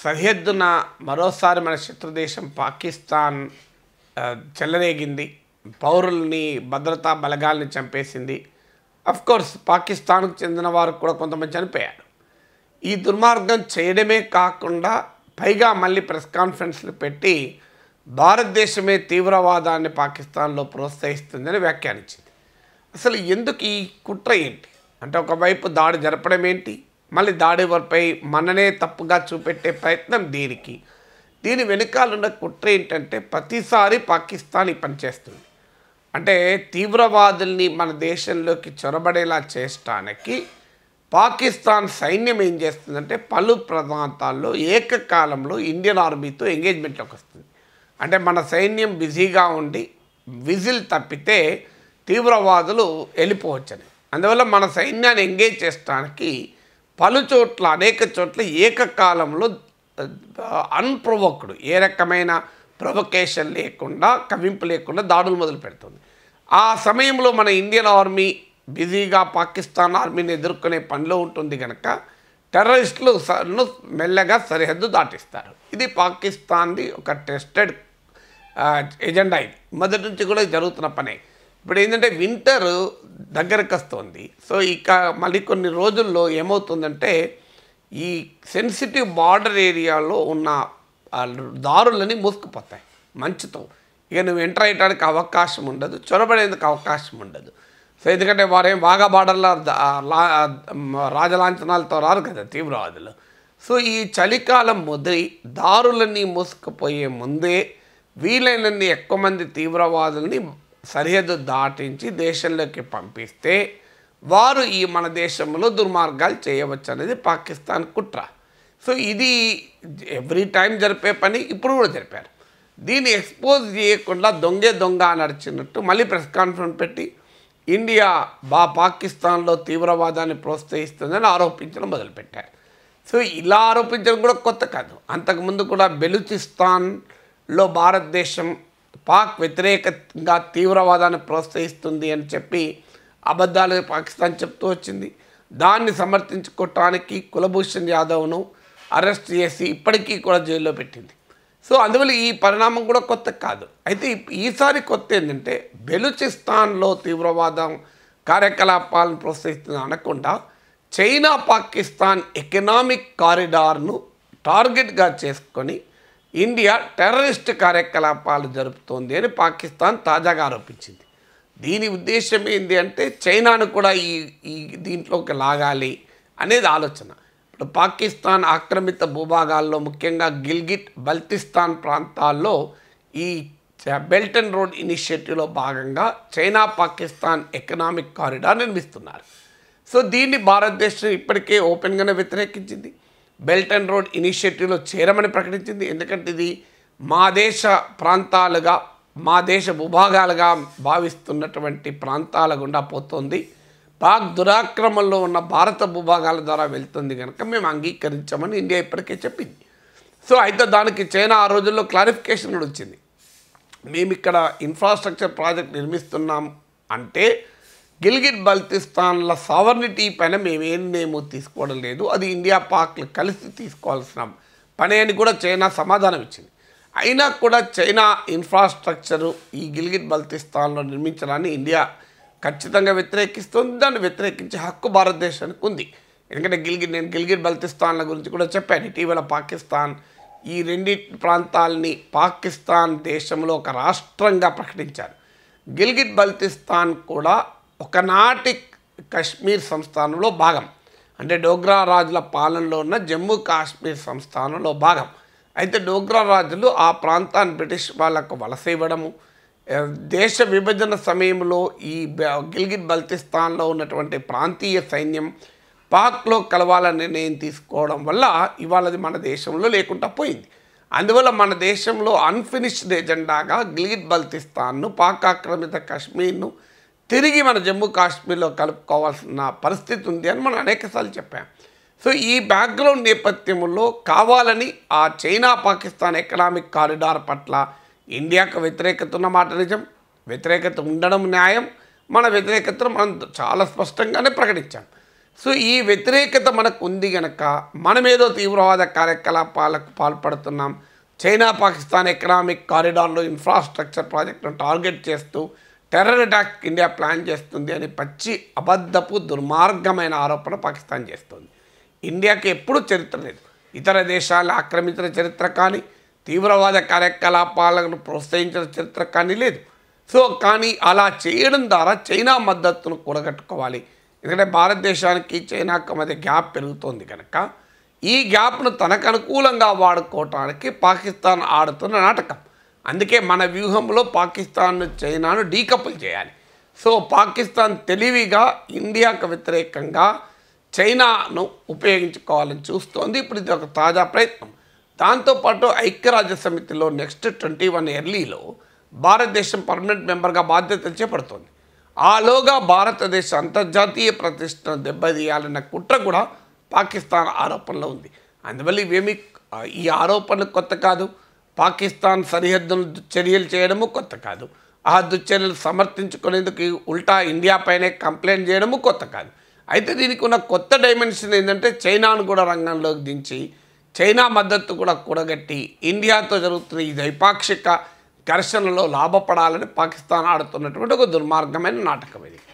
సరిహద్దున మరోసారి మన శత్రుదేశం పాకిస్తాన్ చెల్లరేగింది పౌరుల్ని భద్రతా బలగాల్ని చంపేసింది కోర్స్ పాకిస్తాన్కు చెందిన వారు కూడా కొంతమంది చనిపోయారు ఈ దుర్మార్గం చేయడమే కాకుండా పైగా మళ్ళీ ప్రెస్ కాన్ఫరెన్స్లు పెట్టి భారతదేశమే తీవ్రవాదాన్ని పాకిస్తాన్లో ప్రోత్సహిస్తుందని వ్యాఖ్యానించింది అసలు ఎందుకు ఈ కుట్ర ఏంటి అంటే ఒకవైపు దాడి జరపడం ఏంటి మళ్ళీ దాడివారిపై మననే తప్పుగా చూపెట్టే ప్రయత్నం దీనికి దీని వెనుకాలన్న కుట్ర ఏంటంటే ప్రతిసారి పాకిస్తాన్ ఈ పనిచేస్తుంది అంటే తీవ్రవాదుల్ని మన దేశంలోకి చొరబడేలా చేయటానికి పాకిస్తాన్ సైన్యం ఏం చేస్తుందంటే పలు ప్రాంతాల్లో ఏకకాలంలో ఇండియన్ ఆర్మీతో ఎంగేజ్మెంట్లోకి వస్తుంది అంటే మన సైన్యం బిజీగా ఉండి విజిల్ తప్పితే తీవ్రవాదులు వెళ్ళిపోవచ్చని అందువల్ల మన సైన్యాన్ని ఎంగేజ్ చేయడానికి పలుచోట్ల అనేక చోట్ల ఏకకాలంలో అన్ప్రొవోక్డ్ ఏ రకమైన ప్రొవొకేషన్ లేకుండా కవింపు లేకుండా దాడులు మొదలు పెడుతుంది ఆ సమయంలో మన ఇండియన్ ఆర్మీ బిజీగా పాకిస్తాన్ ఆర్మీని ఎదుర్కొనే పనిలో ఉంటుంది కనుక టెర్రరిస్టులు మెల్లగా సరిహద్దు దాటిస్తారు ఇది పాకిస్తాన్ది ఒక టెస్టెడ్ ఎజెండా ఇది మొదటి నుంచి కూడా జరుగుతున్న పనే ఇప్పుడు ఏంటంటే వింటరు దగ్గరకు వస్తుంది సో ఇక మళ్ళీ కొన్ని రోజుల్లో ఏమవుతుందంటే ఈ సెన్సిటివ్ బార్డర్ ఏరియాలో ఉన్న దారులని మూసుకుపోతాయి మంచుతో ఇక నువ్వు ఎంటర్ అయ్యడానికి అవకాశం ఉండదు చొరబడేందుకు అవకాశం ఉండదు సో ఎందుకంటే వారేం బాగా బార్డర్లో రాజలాంఛనాలతో రారు కదా తీవ్రవాదులు సో ఈ చలికాలం మొదలు దారులన్నీ మూసుకుపోయే ముందే వీలైనన్ని ఎక్కువ మంది తీవ్రవాదుల్ని సరిహద్దు దాటించి దేశంలోకి పంపిస్తే వారు ఈ మన దేశంలో దుర్మార్గాలు చేయవచ్చు అనేది పాకిస్తాన్ కుట్ర సో ఇది ఎవ్రీ టైం జరిపే పని ఇప్పుడు కూడా జరిపారు దీన్ని ఎక్స్పోజ్ చేయకుండా దొంగే దొంగ నడిచినట్టు మళ్ళీ ప్రెస్ కాన్ఫరెన్స్ పెట్టి ఇండియా బా పాకిస్తాన్లో తీవ్రవాదాన్ని ప్రోత్సహిస్తుందని ఆరోపించడం మొదలుపెట్టారు సో ఇలా ఆరోపించడం కూడా కొత్త కాదు అంతకుముందు కూడా బెలూచిస్తాన్లో భారతదేశం పాక్ వ్యతిరేకంగా తీవ్రవాదాన్ని ప్రోత్సహిస్తుంది అని చెప్పి అబద్ధాలు పాకిస్తాన్ చెప్తూ వచ్చింది దాన్ని సమర్థించుకోవటానికి కులభూషణ్ యాదవ్ను అరెస్ట్ చేసి ఇప్పటికీ కూడా జైల్లో పెట్టింది సో అందువల్ల ఈ పరిణామం కూడా కొత్త కాదు అయితే ఈసారి కొత్త ఏంటంటే బెలూచిస్తాన్లో తీవ్రవాదం కార్యకలాపాలను ప్రోత్సహిస్తుంది అనకుండా చైనా పాకిస్తాన్ ఎకనామిక్ కారిడార్ను టార్గెట్గా చేసుకొని ఇండియా టెర్రరిస్ట్ కార్యకలాపాలు జరుపుతోంది అని పాకిస్తాన్ తాజాగా ఆరోపించింది దీని ఉద్దేశం ఏంటి అంటే చైనాను కూడా ఈ ఈ దీంట్లోకి లాగాలి అనేది ఆలోచన ఇప్పుడు పాకిస్తాన్ ఆక్రమిత భూభాగాల్లో ముఖ్యంగా గిల్గిట్ బల్తిస్తాన్ ప్రాంతాల్లో ఈ బెల్టన్ రోడ్ ఇనిషియేటివ్లో భాగంగా చైనా పాకిస్తాన్ ఎకనామిక్ కారిడార్ నిర్మిస్తున్నారు సో దీన్ని భారతదేశం ఇప్పటికే ఓపెన్గానే వ్యతిరేకించింది బెల్ట్ అండ్ రోడ్ ఇనిషియేటివ్లో చేరమని ప్రకటించింది ఎందుకంటే ఇది మా దేశ ప్రాంతాలుగా మా దేశ భూభాగాలుగా భావిస్తున్నటువంటి ప్రాంతాల గుండా పోతుంది పాక్ దురాక్రమంలో ఉన్న భారత భూభాగాల ద్వారా వెళ్తుంది కనుక మేము అంగీకరించామని ఇండియా ఇప్పటికే చెప్పింది సో అయితే దానికి చైనా ఆ రోజుల్లో క్లారిఫికేషన్ కూడా వచ్చింది మేము ఇక్కడ ఇన్ఫ్రాస్ట్రక్చర్ ప్రాజెక్ట్ నిర్మిస్తున్నాం అంటే గిల్గిట్ బల్తిస్తాన్ల సావర్నిటీ పైన మేమేమేమో తీసుకోవడం లేదు అది ఇండియా పాక్లు కలిసి తీసుకోవాల్సిన పని అని కూడా చైనా సమాధానం ఇచ్చింది అయినా కూడా చైనా ఇన్ఫ్రాస్ట్రక్చరు ఈ గిల్గిట్ బల్తిస్తాన్లో నిర్మించడాన్ని ఇండియా ఖచ్చితంగా వ్యతిరేకిస్తుంది దాన్ని వ్యతిరేకించే హక్కు భారతదేశానికి ఉంది ఎందుకంటే గిల్గిట్ నేను గిల్గిట్ బల్తిస్తాన్ల గురించి కూడా చెప్పాను ఇటీవల పాకిస్తాన్ ఈ రెండి ప్రాంతాలని పాకిస్తాన్ దేశంలో ఒక రాష్ట్రంగా ప్రకటించారు గిల్గిట్ బల్తిస్తాన్ కూడా ఒకనాటి కశ్మీర్ సంస్థానంలో భాగం అంటే డోగ్రా రాజుల పాలనలో ఉన్న జమ్మూ కాశ్మీర్ సంస్థానంలో భాగం అయితే డోగ్రా రాజులు ఆ ప్రాంతాన్ని బ్రిటిష్ వాళ్ళకు వలస ఇవ్వడము దేశ విభజన సమయంలో ఈ గిల్గిట్ బల్తిస్తాన్లో ఉన్నటువంటి ప్రాంతీయ సైన్యం పాక్లో కలవాలని నిర్ణయం తీసుకోవడం వల్ల ఇవాళది మన దేశంలో లేకుండా పోయింది అందువల్ల మన దేశంలో అన్ఫినిష్డ్ ఎజెండాగా గిల్గిట్ బల్తిస్తాన్ను పాక్ ఆక్రమిత కశ్మీర్ను తిరిగి మన జమ్మూ కాశ్మీర్లో కలుపుకోవాల్సిన పరిస్థితి ఉంది అని మనం అనేకసార్లు చెప్పాం సో ఈ బ్యాక్గ్రౌండ్ నేపథ్యంలో కావాలని ఆ చైనా పాకిస్తాన్ ఎకనామిక్ కారిడార్ పట్ల ఇండియాకు వ్యతిరేకత ఉన్న మాట నిజం వ్యతిరేకత ఉండడం న్యాయం మన వ్యతిరేకతను మనం చాలా స్పష్టంగానే ప్రకటించాం సో ఈ వ్యతిరేకత మనకు ఉంది గనక మనమేదో తీవ్రవాద కార్యకలాపాలకు పాల్పడుతున్నాం చైనా పాకిస్తాన్ ఎకనామిక్ కారిడార్లో ఇన్ఫ్రాస్ట్రక్చర్ ప్రాజెక్టును టార్గెట్ చేస్తూ టెర్రర్ అటాక్ ఇండియా ప్లాన్ చేస్తుంది అని పచ్చి అబద్ధపు దుర్మార్గమైన ఆరోపణ పాకిస్తాన్ చేస్తుంది ఇండియాకి ఎప్పుడూ చరిత్ర లేదు ఇతర దేశాలు ఆక్రమించిన చరిత్ర కానీ తీవ్రవాద కార్యకలాపాలను ప్రోత్సహించిన చరిత్ర కానీ లేదు సో కానీ అలా చేయడం ద్వారా చైనా మద్దతును కూడగట్టుకోవాలి ఎందుకంటే భారతదేశానికి చైనాకు మధ్య గ్యాప్ పెరుగుతోంది కనుక ఈ గ్యాప్ను తనకు అనుకూలంగా వాడుకోవటానికి పాకిస్తాన్ ఆడుతున్న నాటకం అందుకే మన వ్యూహంలో పాకిస్తాన్ చైనాను డీకపుల్ చేయాలి సో పాకిస్తాన్ తెలివిగా ఇండియాకు వ్యతిరేకంగా చైనాను ఉపయోగించుకోవాలని చూస్తోంది ఇప్పుడు ఇది ఒక తాజా ప్రయత్నం దాంతోపాటు ఐక్యరాజ్య సమితిలో నెక్స్ట్ ట్వంటీ వన్ ఎర్లీలో భారతదేశం పర్మనెంట్ మెంబర్గా బాధ్యతలు చేపడుతోంది ఆలోగా భారతదేశ అంతర్జాతీయ ప్రతిష్టను దెబ్బతీయాలన్న కుట్ర కూడా పాకిస్తాన్ ఆరోపణలో ఉంది అందువల్ల ఇవేమి ఈ ఆరోపణలు కొత్త కాదు పాకిస్తాన్ సరిహద్దును చర్యలు చేయడము కొత్త కాదు ఆ దుశ్చర్యలు సమర్థించుకునేందుకు ఉల్టా ఇండియా పైనే కంప్లైంట్ చేయడము కొత్త కాదు అయితే దీనికి ఉన్న కొత్త డైమెన్షన్ ఏంటంటే చైనాను కూడా రంగంలోకి దించి చైనా మద్దతు కూడా కూడగట్టి ఇండియాతో జరుగుతున్న ఈ ద్వైపాక్షిక ఘర్షణలో లాభపడాలని పాకిస్తాన్ ఆడుతున్నటువంటి ఒక దుర్మార్గమైన నాటకం ఇది